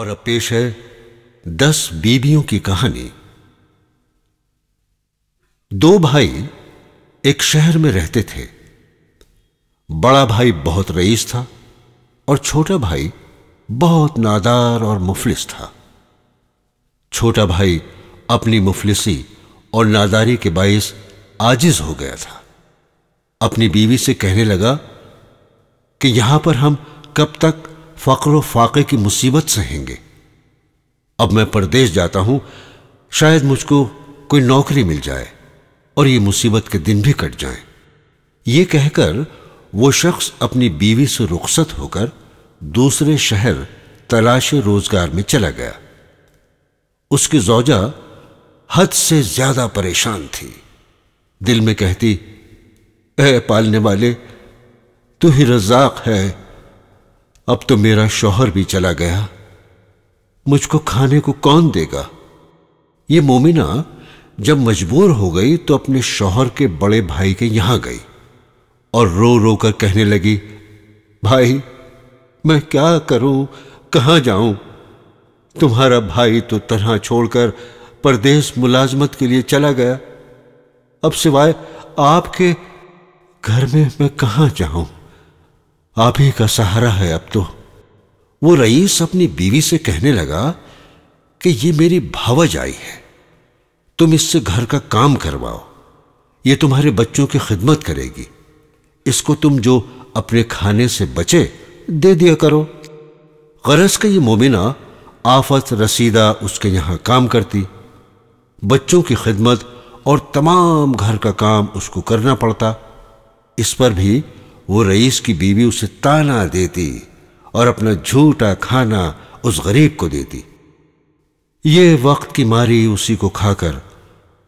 और अब पेश है दस बीबियों की कहानी दो भाई एक शहर में रहते थे बड़ा भाई बहुत रईस था और छोटा भाई बहुत नादार और मुफलिस था छोटा भाई अपनी मुफलिसी और नादारी के बायस आजिज हो गया था अपनी बीवी से कहने लगा कि यहां पर हम कब तक फकर फाके की मुसीबत सहेंगे अब मैं परदेश जाता हूं शायद मुझको कोई नौकरी मिल जाए और ये मुसीबत के दिन भी कट जाएं। ये कहकर वो शख्स अपनी बीवी से रुखसत होकर दूसरे शहर तलाश रोजगार में चला गया उसकी जौजा हद से ज्यादा परेशान थी दिल में कहती ए पालने वाले तू ही रजाक है अब तो मेरा शौहर भी चला गया मुझको खाने को कौन देगा ये मोमिना जब मजबूर हो गई तो अपने शौहर के बड़े भाई के यहां गई और रो रो कर कहने लगी भाई मैं क्या करूं कहाँ जाऊं तुम्हारा भाई तो तरह छोड़कर परदेश मुलाजमत के लिए चला गया अब सिवाय आपके घर में मैं कहाँ जाऊं आप ही का सहारा है अब तो वो रईस अपनी बीवी से कहने लगा कि ये मेरी भावज आई है तुम इससे घर का काम करवाओ ये तुम्हारे बच्चों की खिदमत करेगी इसको तुम जो अपने खाने से बचे दे दिया करो गरज का ये मोमिना आफत रसीदा उसके यहां काम करती बच्चों की खिदमत और तमाम घर का काम उसको करना पड़ता इस पर भी वो रईस की बीवी उसे ताना देती और अपना झूठा खाना उस गरीब को देती ये वक्त की मारी उसी को खाकर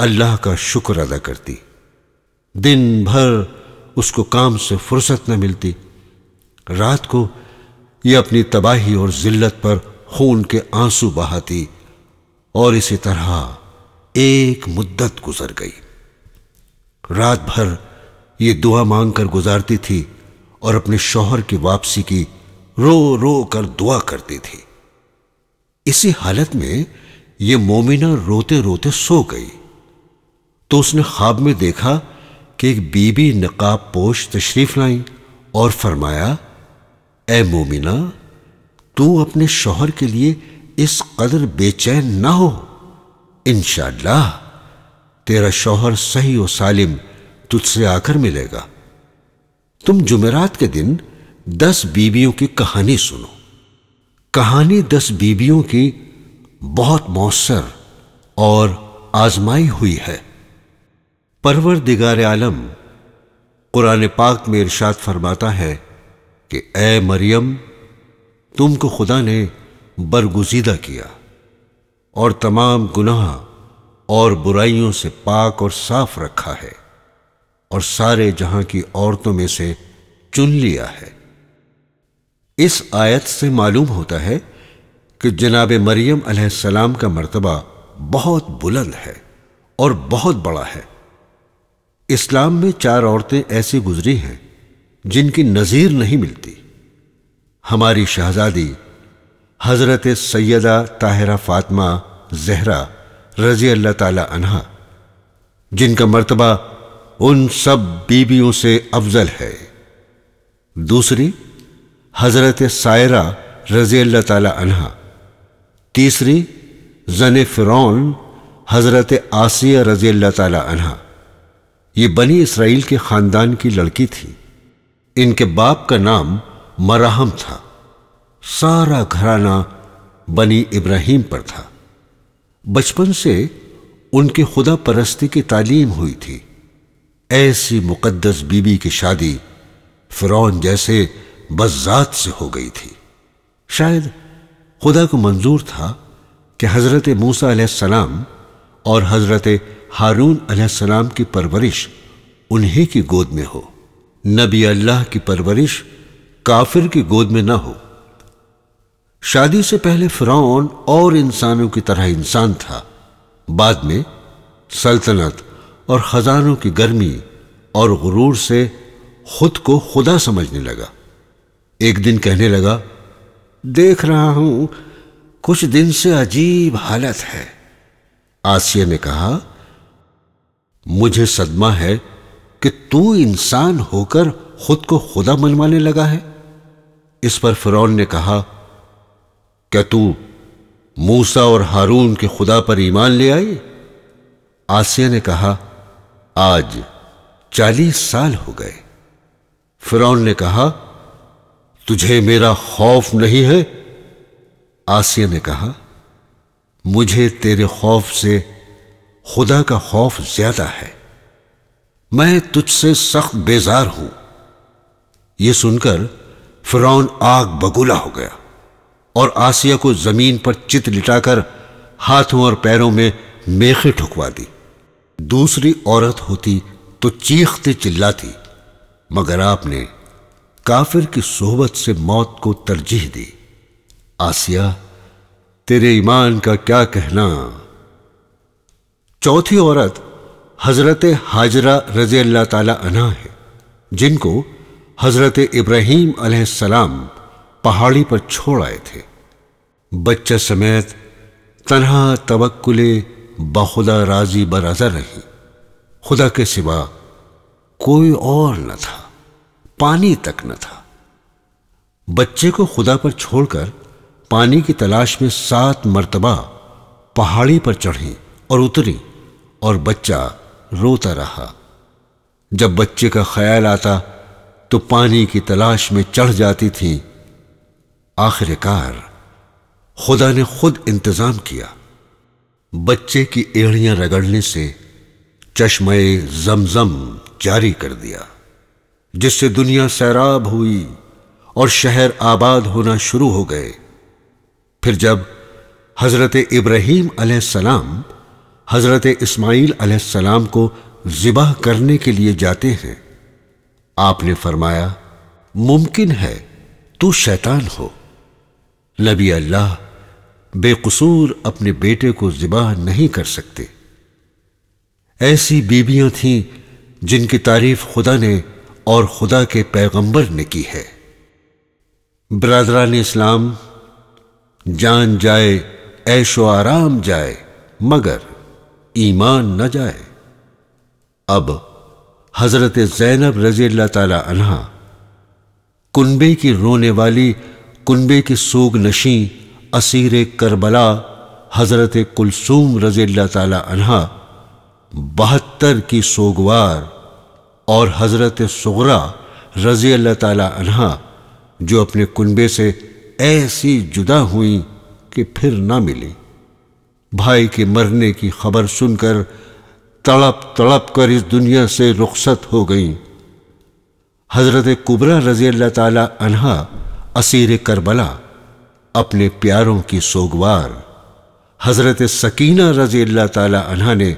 अल्लाह का शुक्र अदा करती दिन भर उसको काम से फुर्सत न मिलती रात को यह अपनी तबाही और जिल्लत पर खून के आंसू बहाती और इसी तरह एक मुद्दत गुजर गई रात भर ये दुआ मांग कर गुजारती थी और अपने शौहर की वापसी की रो रो कर दुआ करती थी इसी हालत में ये मोमिना रोते रोते सो गई तो उसने ख्वाब में देखा कि एक बीबी नकाब पोश तशरीफ लाई और फरमाया ए मोमिना तू अपने शौहर के लिए इस कदर बेचैन ना हो इनशाला तेरा शौहर सही और सालिम तुझसे आकर मिलेगा तुम जुमेरात के दिन दस बीबियों की कहानी सुनो कहानी दस बीबियों की बहुत मौसर और आजमाई हुई है परवर दिगार आलम कुरान पाक में इरशाद फरमाता है कि ए मरियम तुमको खुदा ने बरगुजीदा किया और तमाम गुनाह और बुराइयों से पाक और साफ रखा है और सारे जहां की औरतों में से चुन लिया है इस आयत से मालूम होता है कि जनाब मरियम सलाम का मर्तबा बहुत बुलंद है और बहुत बड़ा है इस्लाम में चार औरतें ऐसी गुजरी हैं जिनकी नज़ीर नहीं मिलती हमारी शहजादी हज़रत सैदा ताहरा फातमा जहरा रज़ी अल्लाह ताला अनहा जिनका मर्तबा उन सब बीबियों से अफजल है दूसरी हजरत सायरा रजी अल्लाह तहा तीसरी जन फ़िरौन हजरत आसिया रजी अल्लाह तहा ये बनी इसराइल के ख़ानदान की लड़की थी इनके बाप का नाम मराहम था सारा घराना बनी इब्राहिम पर था बचपन से उनकी खुदा परस्ती की तालीम हुई थी ऐसी मुकद्दस बीबी की शादी फिरौन जैसे बजात से हो गई थी शायद खुदा को मंजूर था कि हज़रत मूसा सलाम और हज़रत हारून सलाम की परवरिश उन्हीं की गोद में हो नबी अल्लाह की परवरिश काफिर की गोद में ना हो शादी से पहले फिरौन और इंसानों की तरह इंसान था बाद में सल्तनत और खजानों की गर्मी और गुरूर से खुद को खुदा समझने लगा एक दिन कहने लगा देख रहा हूं कुछ दिन से अजीब हालत है आसिया ने कहा मुझे सदमा है कि तू इंसान होकर खुद को खुदा मनवाने लगा है इस पर फिरौन ने कहा क्या तू मूसा और हारून के खुदा पर ईमान ले आई आसिया ने कहा आज चालीस साल हो गए फिरौन ने कहा तुझे मेरा खौफ नहीं है आसिया ने कहा मुझे तेरे खौफ से खुदा का खौफ ज्यादा है मैं तुझसे सख्त बेजार हूं यह सुनकर फिरौन आग बगुला हो गया और आसिया को जमीन पर चित लिटाकर हाथों और पैरों में मेखे ठुकवा दी दूसरी औरत होती तो चीखते चिल्लाती मगर आपने काफिर की सोहबत से मौत को तरजीह दी आसिया तेरे ईमान का क्या कहना चौथी औरत हजरत हाजरा रजी अल्लाह ताला अना है जिनको हजरत इब्राहिम सलाम पहाड़ी पर छोड़ आए थे बच्चा समेत तनहा तवक्कुले बखुदा राजी बर अजर रही खुदा के सिवा कोई और न था पानी तक न था बच्चे को खुदा पर छोड़कर पानी की तलाश में सात मर्तबा पहाड़ी पर चढ़ी और उतरी और बच्चा रोता रहा जब बच्चे का ख्याल आता तो पानी की तलाश में चढ़ जाती थी आखिरकार खुदा ने खुद इंतजाम किया बच्चे की एड़ियां रगड़ने से चश्मे जमजम जारी कर दिया जिससे दुनिया सैराब हुई और शहर आबाद होना शुरू हो गए फिर जब हजरत इब्राहिम अलैहिस्सलाम हजरत इस्माइल अलैहिस्सलाम को जिबाह करने के लिए जाते हैं आपने फरमाया मुमकिन है तू शैतान हो नबी अल्लाह बेकसूर अपने बेटे को जिबाह नहीं कर सकते ऐसी बीबियां थीं जिनकी तारीफ खुदा ने और खुदा के पैगंबर ने की है बरदरान इस्लाम जान जाए ऐशो आराम जाए मगर ईमान न जाए अब हजरत जैनब रजी तला कुनबे की रोने वाली कुनबे की सोग नशी असीर करबला हजरत कुलसूम रजील्ला तहा बहत्तर की सोगवार और हजरत सगरा रजी अल्लाह तहा जो अपने कुनबे से ऐसी जुदा हुई कि फिर ना मिली भाई के मरने की खबर सुनकर तड़प तड़प कर इस दुनिया से रुखसत हो गई हजरत कुबरा रजी अल्लाह अनहा असीर करबला अपने प्यारों की सोगवार हजरत सकीना रजी अल्लाह तला ने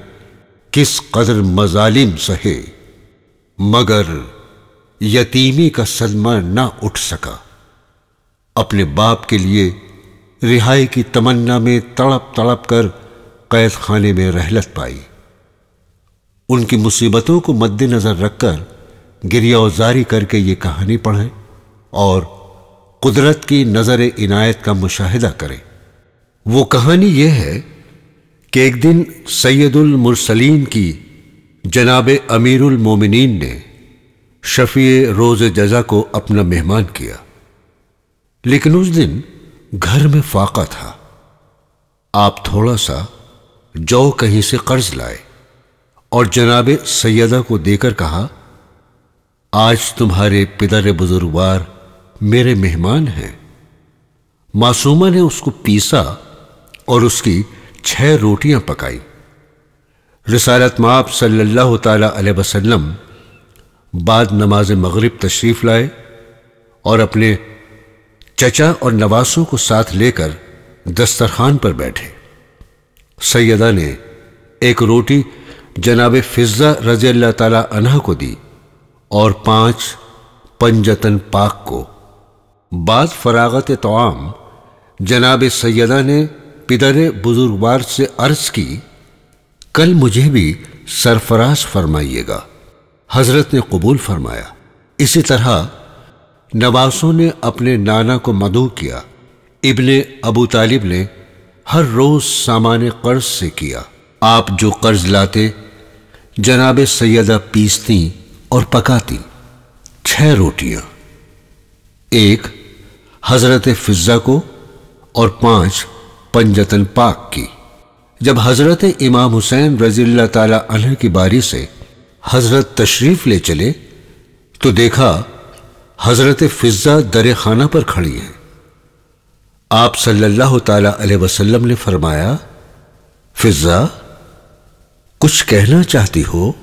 किस कदर मजालिम सहे मगर यतीमी का सदमा ना उठ सका अपने बाप के लिए रिहाई की तमन्ना में तड़प तड़प कर कैद खाने में रहलत पाई उनकी मुसीबतों को मद्देनज़र रखकर गिरियाजारी करके ये कहानी पढ़ें और कुदरत की नज़र इनायत का मुशाहिदा करें वो कहानी यह है कि एक दिन सैदुल मुरसलीन की जनाब अमीरुल मोमिनीन ने शफी रोज़ जजा को अपना मेहमान किया लेकिन उस दिन घर में फाका था आप थोड़ा सा जौ कहीं से कर्ज लाए और जनाब सैदा को देकर कहा आज तुम्हारे पिदर बुजुर्गवार मेरे मेहमान हैं मासूमा ने उसको पीसा और उसकी छह रोटियां पकाई रिसालत माप सल्लल्लाहु अलैहि वसल्लम बाद नमाज मगरिब तशरीफ लाए और अपने चचा और नवासों को साथ लेकर दस्तरखान पर बैठे सैदा ने एक रोटी जनाब फिजा रजी अल्लाह तला को दी और पांच पंजतन पाक को बाद फरागत तोाम जनाब सैदा ने पिदर बुजुर्गवार से अर्ज की कल मुझे भी सरफराज फरमाइएगा हजरत ने कबूल फरमाया इसी तरह नवासों ने अपने नाना को मधु किया इब्ने अबू तालिब ने हर रोज सामान कर्ज से किया आप जो कर्ज लाते जनाब सैदा पीसती और पकाती छह रोटियां एक हजरत फिज़ा को और पांच पंजतन पाक की जब हजरत इमाम हुसैन रजील्ला तला की बारी से हजरत तशरीफ ले चले तो देखा हजरत फिज़ा दर खाना पर खड़ी हैं आप सल्लल्लाहु ताला अलैहि वसल्लम ने फरमाया फिज़ा कुछ कहना चाहती हो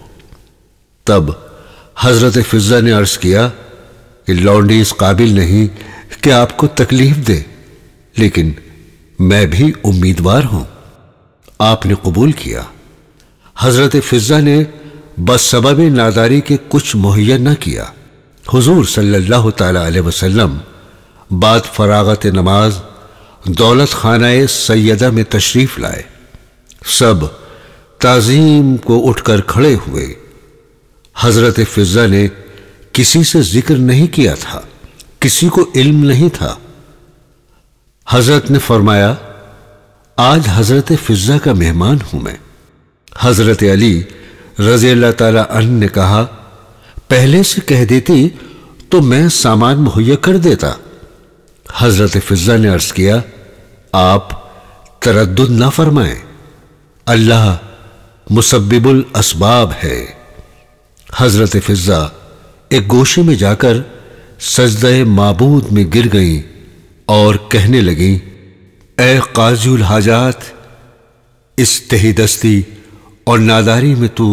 तब हजरत फिज़ा ने अर्ज किया कि लौंडी इस काबिल नहीं कि आपको तकलीफ दे लेकिन मैं भी उम्मीदवार हूं आपने कबूल किया हजरत फिजा ने बस सबब नादारी के कुछ मुहैया न किया हुजूर सल्लल्लाहु अलैहि वसल्लम बाद फरागत नमाज दौलत खानाए सैदा में तशरीफ लाए सब ताजीम को उठकर खड़े हुए हजरत फिजा ने किसी से जिक्र नहीं किया था किसी को इल्म नहीं था हजरत ने फरमाया आज हजरत फिजा का मेहमान हूं मैं हजरत अली रजी अल्लाह ने कहा पहले से कह देती तो मैं सामान मुहैया कर देता हजरत फिजा ने अर्ज किया आप तरद ना फरमाएं अल्लाह मुसब्बिबुल असबाब है हजरत फिजा एक गोशे में जाकर सजद मबूद में गिर गईं और कहने लगीं ए काजुल हाजात इस तहीदस्ती और नादारी में तू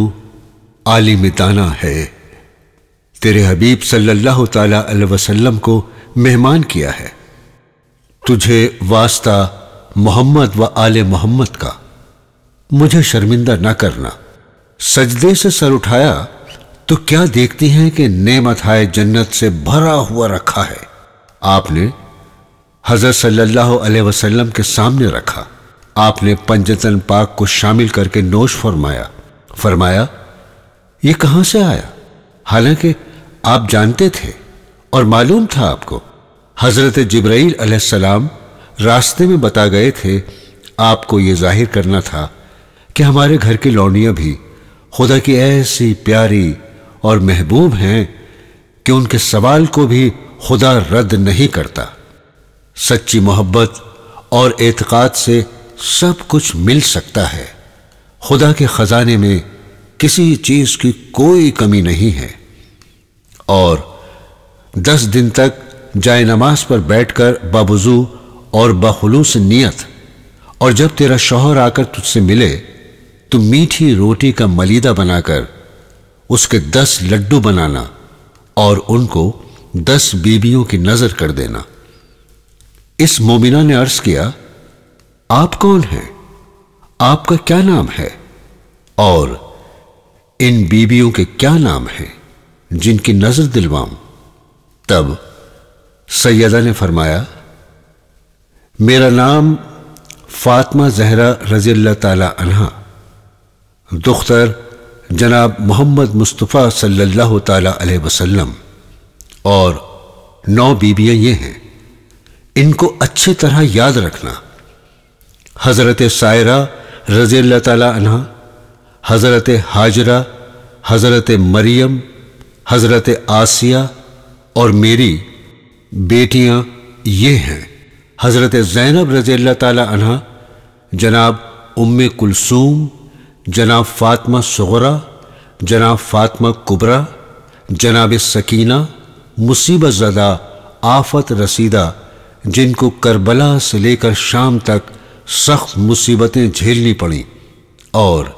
आलिम दाना है तेरे हबीब सल्लल्लाहु अलैहि वसल्लम को मेहमान किया है तुझे वास्ता मोहम्मद व आले मोहम्मद का मुझे शर्मिंदा ना करना सजदे से सर उठाया तो क्या देखती हैं कि नेमत हाय जन्नत से भरा हुआ रखा है आपने हजरत सल्लल्लाहु अलैहि वसल्लम के सामने रखा आपने पंजतन पाक को शामिल करके नोश फरमाया फरमाया ये कहां से आया हालांकि आप जानते थे और मालूम था आपको हजरत जिब्राइल अलैहिस्सलाम रास्ते में बता गए थे आपको ये जाहिर करना था कि हमारे घर की लौनियाँ भी खुदा की ऐसी प्यारी और महबूब हैं कि उनके सवाल को भी खुदा रद्द नहीं करता सच्ची मोहब्बत और एतकाद से सब कुछ मिल सकता है खुदा के खजाने में किसी चीज की कोई कमी नहीं है और दस दिन तक जाए नमाज पर बैठकर बाबुजू और बखलूस नियत और जब तेरा शोहर आकर तुझसे मिले तो मीठी रोटी का मलिदा बनाकर उसके दस लड्डू बनाना और उनको दस बीबियों की नजर कर देना इस मोमिना ने अर्ज किया आप कौन हैं आपका क्या नाम है और इन बीबियों के क्या नाम हैं जिनकी नजर दिलवाऊं तब सैयदा ने फरमाया मेरा नाम फातमा जहरा रजील्ला तला दुख्तर जनाब मोहम्मद मुस्तफ़ा सल्लल्लाहु ताला अलैहि वसल्लम और नौ बीबियां ये हैं इनको अच्छी तरह याद रखना हज़रत सायरा रज़ी अल्लाह ताला हज़रत हाजरा हज़रत मरियम हज़रत आसिया और मेरी बेटियां ये हैं हज़रत ज़ैनब रज़ी अल्लाह ताला जनाब उम्मे कुलसूम जनाब फातमा सगरा जनाब फातमा कुबरा जनाब सकीना मुसीबत ज़दा आफत रसीदा जिनको करबला से लेकर शाम तक सख्त मुसीबतें झेलनी पड़ी और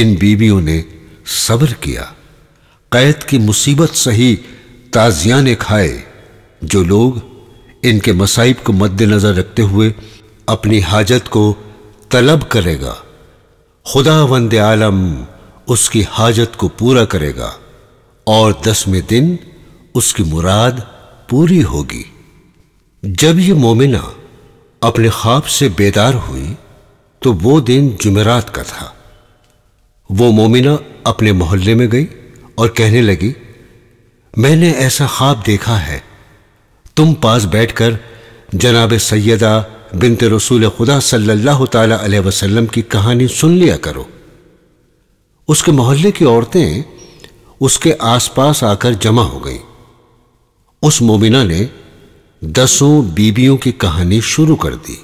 इन बीवियों ने सब्र किया कैद की मुसीबत सही ताजिया ने खाए जो लोग इनके मसाइब को मद्देनज़र रखते हुए अपनी हाजत को तलब करेगा खुदा वंद आलम उसकी हाजत को पूरा करेगा और दसवें दिन उसकी मुराद पूरी होगी जब ये मोमिना अपने ख्वाब से बेदार हुई तो वो दिन जुमेरात का था वो मोमिना अपने मोहल्ले में गई और कहने लगी मैंने ऐसा ख्वाब देखा है तुम पास बैठकर जनाब सैदा बिनत रसूल खुदा सल्लल्लाहु अलैहि वसल्लम की कहानी सुन लिया करो उसके मोहल्ले की औरतें उसके आसपास आकर जमा हो गईं उस मोमिना ने दसों बीबियों की कहानी शुरू कर दी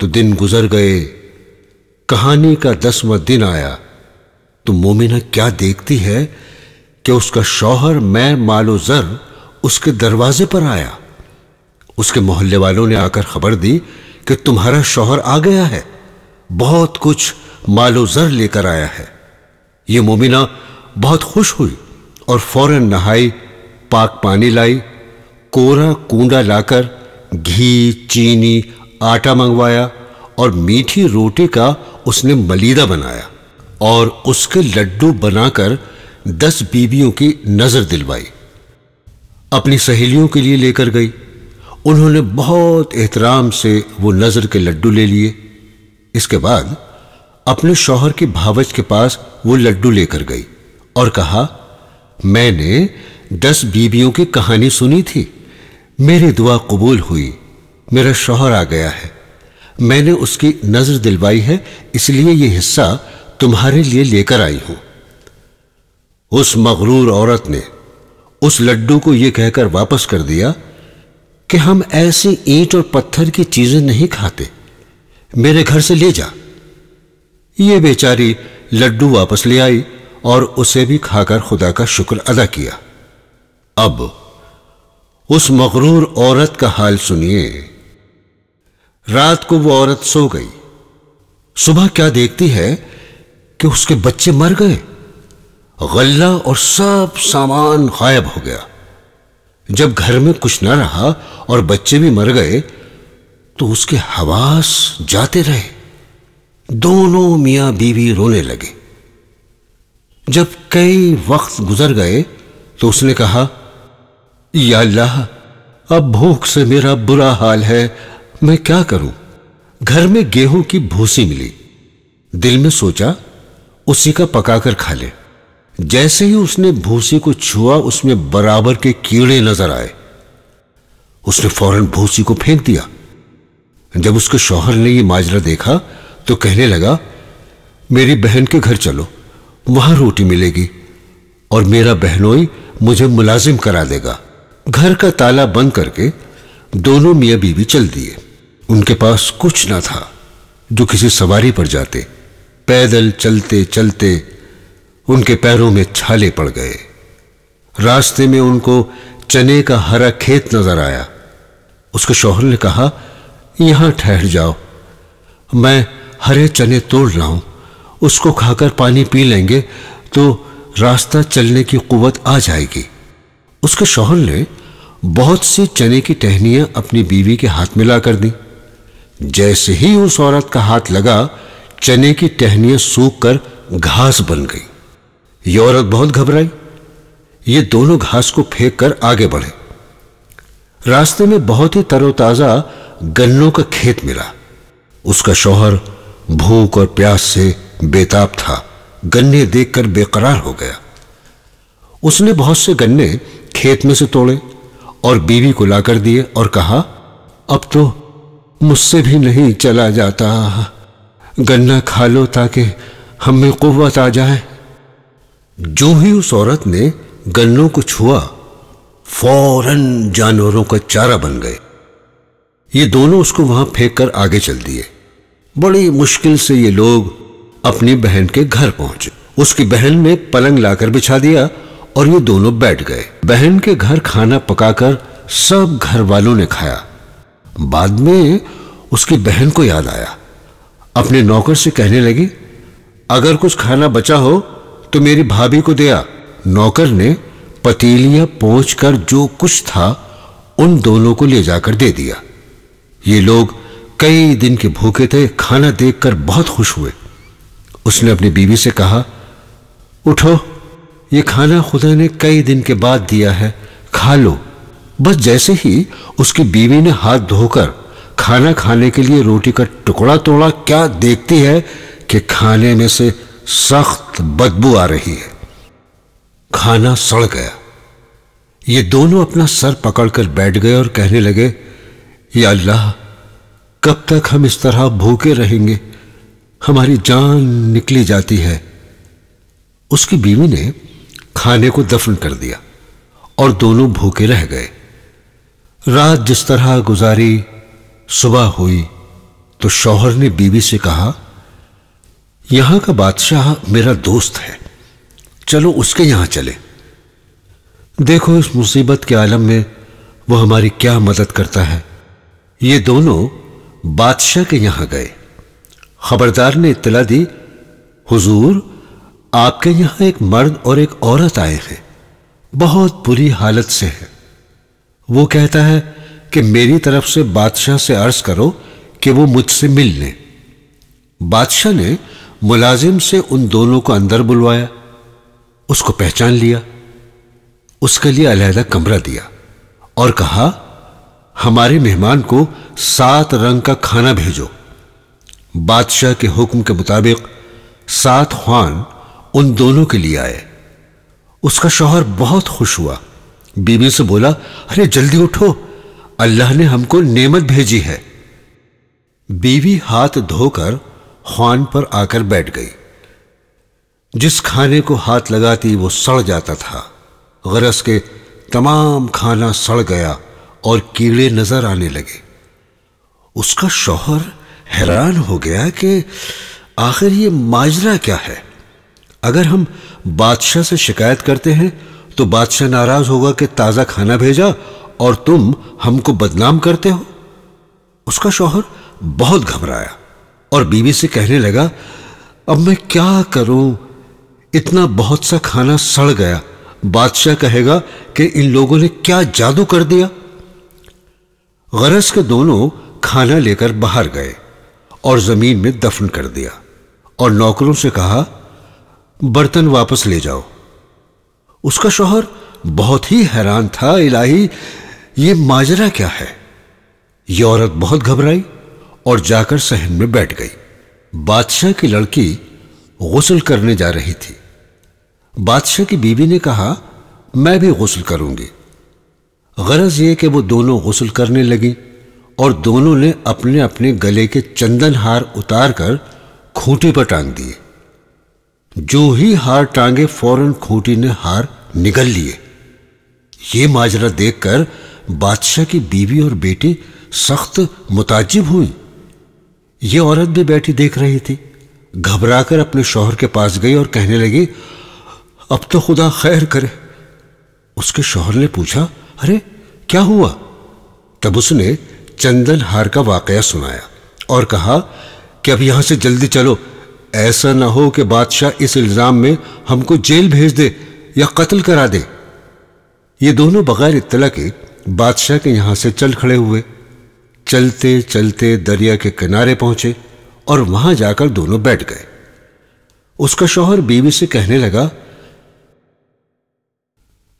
तो दिन गुजर गए कहानी का दसवां दिन आया तो मोमिना क्या देखती है कि उसका शौहर मैं मालो जर उसके दरवाजे पर आया उसके मोहल्ले वालों ने आकर खबर दी कि तुम्हारा शौहर आ गया है बहुत कुछ मालो जर लेकर आया है ये मोमिना बहुत खुश हुई और फौरन नहाई पाक पानी लाई कोरा कूडा लाकर घी चीनी आटा मंगवाया और मीठी रोटी का उसने मलीदा बनाया और उसके लड्डू बनाकर दस बीबियों की नजर दिलवाई अपनी सहेलियों के लिए लेकर गई उन्होंने बहुत एहतराम से वो नज़र के लड्डू ले लिए इसके बाद अपने शौहर की भावच के पास वो लड्डू लेकर गई और कहा मैंने दस बीबियों की कहानी सुनी थी मेरी दुआ कबूल हुई मेरा शौहर आ गया है मैंने उसकी नजर दिलवाई है इसलिए यह हिस्सा तुम्हारे लिए लेकर आई हूं उस मगरूर औरत ने उस लड्डू को यह कहकर वापस कर दिया कि हम ऐसी ईट और पत्थर की चीजें नहीं खाते मेरे घर से ले जा ये बेचारी लड्डू वापस ले आई और उसे भी खाकर खुदा का शुक्र अदा किया अब उस मकरूर औरत का हाल सुनिए रात को वो औरत सो गई सुबह क्या देखती है कि उसके बच्चे मर गए गल्ला और सब सामान गायब हो गया जब घर में कुछ ना रहा और बच्चे भी मर गए तो उसके हवास जाते रहे दोनों मियां बीवी रोने लगे जब कई वक्त गुजर गए तो उसने कहा या अल्लाह अब भूख से मेरा बुरा हाल है मैं क्या करूं घर में गेहूं की भूसी मिली दिल में सोचा उसी का पकाकर खा ले जैसे ही उसने भूसी को छुआ उसमें बराबर के कीड़े नजर आए उसने फौरन भूसी को फेंक दिया जब उसके शौहर ने यह माजरा देखा तो कहने लगा मेरी बहन के घर चलो वहां रोटी मिलेगी और मेरा बहनोई मुझे मुलाजिम करा देगा घर का ताला बंद करके दोनों मियाँ बीवी चल दिए उनके पास कुछ ना था जो किसी सवारी पर जाते पैदल चलते चलते उनके पैरों में छाले पड़ गए रास्ते में उनको चने का हरा खेत नजर आया उसके शोहर ने कहा यहां ठहर जाओ मैं हरे चने तोड़ रहा हूं उसको खाकर पानी पी लेंगे तो रास्ता चलने की कुवत आ जाएगी उसके शोहर ने बहुत सी चने की टहनियां अपनी बीवी के हाथ में ला कर दी जैसे ही उस औरत का हाथ लगा चने की टहनियां सूख कर घास बन गई यह औरत बहुत घबराई ये दोनों घास को फेंक कर आगे बढ़े रास्ते में बहुत ही तरोताजा गन्नों का खेत मिला उसका शौहर भूख और प्यास से बेताब था गन्ने देखकर बेकरार हो गया उसने बहुत से गन्ने खेत में से तोड़े और बीवी को लाकर दिए और कहा अब तो मुझसे भी नहीं चला जाता गन्ना खा लो ताकि हमें कुत आ जाए जो ही उस औरत ने गन्नों को छुआ फौरन जानवरों का चारा बन गए ये दोनों उसको वहां फेंक कर आगे चल दिए बड़ी मुश्किल से ये लोग अपनी बहन के घर पहुंचे उसकी बहन ने पलंग लाकर बिछा दिया और ये दोनों बैठ गए बहन के घर खाना पकाकर सब घर वालों ने खाया बाद में उसकी बहन को याद आया अपने नौकर से कहने लगी अगर कुछ खाना बचा हो तो मेरी भाभी को दिया नौकर ने पतीलियां पहुंच कर जो कुछ था उन दोनों को ले जाकर दे दिया ये लोग कई दिन के भूखे थे खाना देखकर बहुत खुश हुए उसने अपनी बीवी से कहा उठो ये खाना खुदा ने कई दिन के बाद दिया है खा लो बस जैसे ही उसकी बीवी ने हाथ धोकर खाना खाने के लिए रोटी का टुकड़ा तोड़ा क्या देखती है कि खाने में से सख्त बदबू आ रही है खाना सड़ गया ये दोनों अपना सर पकड़कर बैठ गए और कहने लगे या अल्लाह कब तक हम इस तरह भूखे रहेंगे हमारी जान निकली जाती है उसकी बीवी ने खाने को दफन कर दिया और दोनों भूखे रह गए रात जिस तरह गुजारी सुबह हुई तो शौहर ने बीवी से कहा यहां का बादशाह मेरा दोस्त है चलो उसके यहां चले देखो इस मुसीबत के आलम में वो हमारी क्या मदद करता है ये दोनों बादशाह के यहां गए खबरदार ने इतला दी हुजूर आपके यहां एक मर्द और एक औरत आए हैं बहुत बुरी हालत से है वो कहता है कि मेरी तरफ से बादशाह से अर्ज करो कि वो मुझसे मिल लें बादशाह ने मुलाजिम से उन दोनों को अंदर बुलवाया उसको पहचान लिया उसके लिए अलहदा कमरा दिया और कहा हमारे मेहमान को सात रंग का खाना भेजो बादशाह के हुक्म के मुताबिक सात ख्वान उन दोनों के लिए आए उसका शौहर बहुत खुश हुआ बीवी से बोला अरे जल्दी उठो अल्लाह ने हमको नेमत भेजी है बीवी हाथ धोकर हॉर्न पर आकर बैठ गई जिस खाने को हाथ लगाती वो सड़ जाता था गरज के तमाम खाना सड़ गया और कीड़े नजर आने लगे उसका शौहर हैरान हो गया कि आखिर ये माजरा क्या है अगर हम बादशाह से शिकायत करते हैं तो बादशाह नाराज होगा कि ताजा खाना भेजा और तुम हमको बदनाम करते हो उसका शौहर बहुत घबराया और बीवी से कहने लगा अब मैं क्या करूं इतना बहुत सा खाना सड़ गया बादशाह कहेगा कि इन लोगों ने क्या जादू कर दिया गरज के दोनों खाना लेकर बाहर गए और जमीन में दफन कर दिया और नौकरों से कहा बर्तन वापस ले जाओ उसका शोहर बहुत ही हैरान था इलाही ये माजरा क्या है ये औरत बहुत घबराई और जाकर सहन में बैठ गई बादशाह की लड़की गुसल करने जा रही थी बादशाह की बीवी ने कहा मैं भी गसल करूंगी गरज यह कि वो दोनों गसल करने लगी और दोनों ने अपने अपने गले के चंदन हार उतार कर खूंटी पर टांग दिए जो ही हार टांगे फौरन खूंटी ने हार निगल लिए ये माजरा देखकर बादशाह की बीवी और बेटी सख्त मुताजिब हुई ये औरत भी बैठी देख रही थी घबराकर अपने शोहर के पास गई और कहने लगी अब तो खुदा खैर करे उसके शोहर ने पूछा अरे क्या हुआ तब उसने चंदन हार का वाकया सुनाया और कहा कि अब यहां से जल्दी चलो ऐसा ना हो कि बादशाह इस इल्जाम में हमको जेल भेज दे या कत्ल करा दे ये दोनों बगैर इतला के बादशाह के यहां से चल खड़े हुए चलते चलते दरिया के किनारे पहुंचे और वहां जाकर दोनों बैठ गए उसका शौहर बीवी से कहने लगा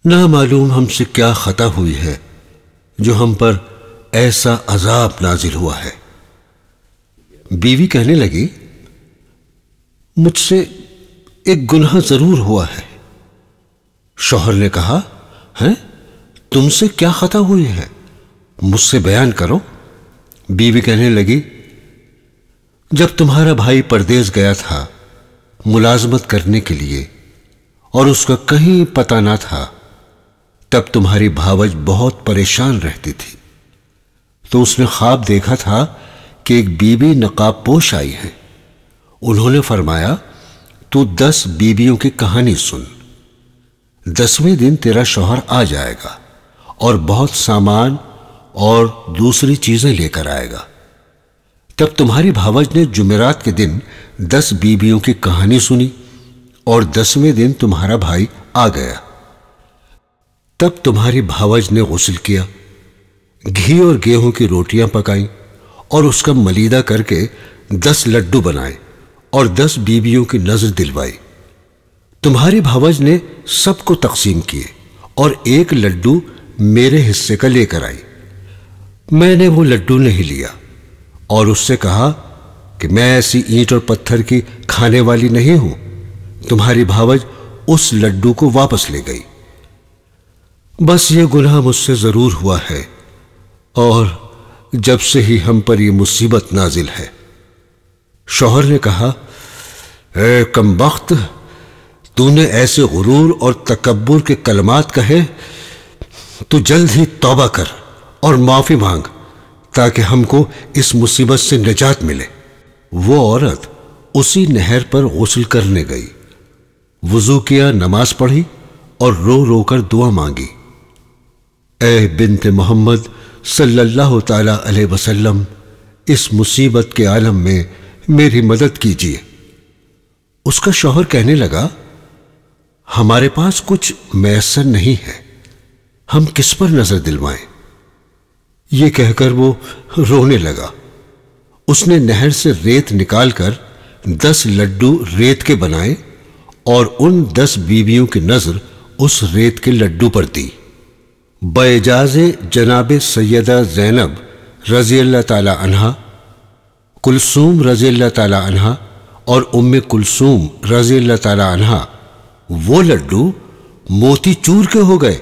ना मालूम हमसे क्या खता हुई है जो हम पर ऐसा अजाब नाजिल हुआ है बीवी कहने लगी मुझसे एक गुनाह जरूर हुआ है शौहर ने कहा है तुमसे क्या खता हुई है मुझसे बयान करो बीवी कहने लगी जब तुम्हारा भाई परदेश गया था मुलाजमत करने के लिए और उसका कहीं पता ना था तब तुम्हारी भावज बहुत परेशान रहती थी तो उसने ख्वाब देखा था कि एक बीबी नकाब पोश आई है उन्होंने फरमाया तू दस बीबियों की कहानी सुन दसवें दिन तेरा शोहर आ जाएगा और बहुत सामान और दूसरी चीजें लेकर आएगा तब तुम्हारी भावज ने जुमेरात के दिन दस बीबियों की कहानी सुनी और दसवें दिन तुम्हारा भाई आ गया तब तुम्हारी भावज ने गसल किया घी और गेहूं की रोटियां पकाई और उसका मलीदा करके दस लड्डू बनाए और दस बीबियों की नजर दिलवाई तुम्हारी भावज ने सबको तकसीम किए और एक लड्डू मेरे हिस्से का लेकर आई मैंने वो लड्डू नहीं लिया और उससे कहा कि मैं ऐसी ईंट और पत्थर की खाने वाली नहीं हूं तुम्हारी भावज उस लड्डू को वापस ले गई बस ये गुनाह मुझसे जरूर हुआ है और जब से ही हम पर यह मुसीबत नाजिल है शोहर ने कहा ए कम वक्त तूने ऐसे गुरूर और तकबर के कलमात कहे तू तो जल्द ही तौबा कर और माफी मांग ताकि हमको इस मुसीबत से निजात मिले वो औरत उसी नहर पर गसल करने गई वजू किया नमाज पढ़ी और रो रो कर दुआ मांगी ए बिनत मोहम्मद सल्लल्लाहु ताला अलैहि वसल्लम इस मुसीबत के आलम में मेरी मदद कीजिए उसका शौहर कहने लगा हमारे पास कुछ मैसर नहीं है हम किस पर नजर दिलवाएं ये कहकर वो रोने लगा उसने नहर से रेत निकालकर दस लड्डू रेत के बनाए और उन दस बीवियों की नजर उस रेत के लड्डू पर दी बजाज जनाब सैदा जैनब रजी अल्लाह ताला अनहा कुलसूम रजी अल्लाह अनहा और उम्म कुलसूम रजी अल्लाह ताला अनहा वो लड्डू मोती चूर के हो गए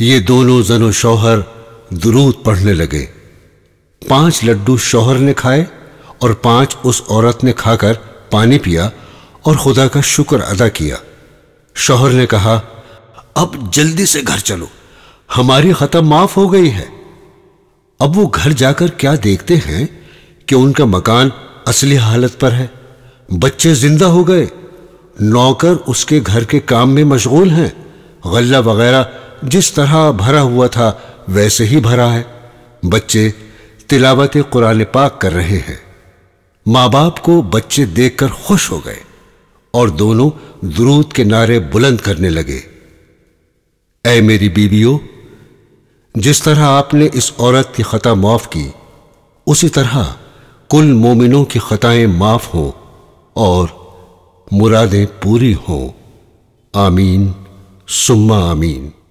ये दोनों जनो शौहर दुरूद पढ़ने लगे पांच लड्डू शोहर ने खाए और पांच उस औरत ने खाकर पानी पिया और खुदा का शुक्र अदा किया शोहर ने कहा अब जल्दी से घर चलो हमारी खता माफ हो गई है अब वो घर जाकर क्या देखते हैं कि उनका मकान असली हालत पर है बच्चे जिंदा हो गए नौकर उसके घर के काम में मशगूल हैं गल्ला वगैरह जिस तरह भरा हुआ था वैसे ही भरा है बच्चे तिलावत कुरान पाक कर रहे हैं माँ बाप को बच्चे देखकर खुश हो गए और दोनों दुरूद के नारे बुलंद करने लगे ऐ मेरी बीवियो जिस तरह आपने इस औरत की खता माफ की उसी तरह कुल मोमिनों की खताएं माफ हों और मुरादें पूरी हों आमीन सुम्मा आमीन